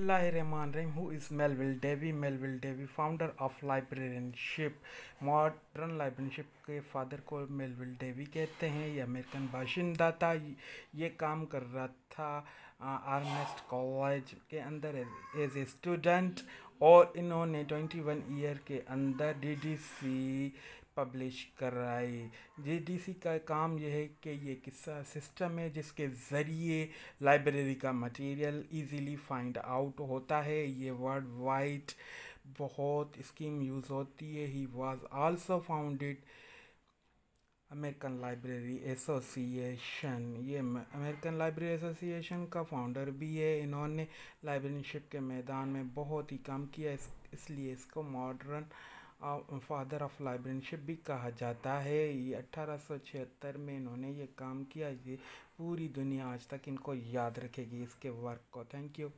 Rahman Rahim, who is Melvil Dewey Melvil Dewey founder of librarianship modern librarianship के father को Melvil Dewey कहते हैं ये American बाशिंदा था ये काम कर रहा था आर्मेस्ट कॉलेज के अंदर एज ए स्टूडेंट और इन्होंने ट्वेंटी वन ईयर के अंदर डी डी सी पब्लिश कर रहा है सी का काम यह है कि ये किस्सा सिस्टम है जिसके ज़रिए लाइब्रेरी का मटेरियल इजीली फाइंड आउट होता है ये वर्ल्ड वाइड बहुत स्कीम यूज़ होती है he was also founded American Library Association ये अमेरिकन लाइब्रेरी एसोसिएशन का फाउंडर भी है इन्होंने लाइब्रेरीशिप के मैदान में बहुत ही काम किया इस, इसलिए इसको मॉडर्न फादर ऑफ लाइब्रेनशिप भी कहा जाता है ये अट्ठारह में इन्होंने ये काम किया ये पूरी दुनिया आज तक इनको याद रखेगी इसके वर्क को थैंक यू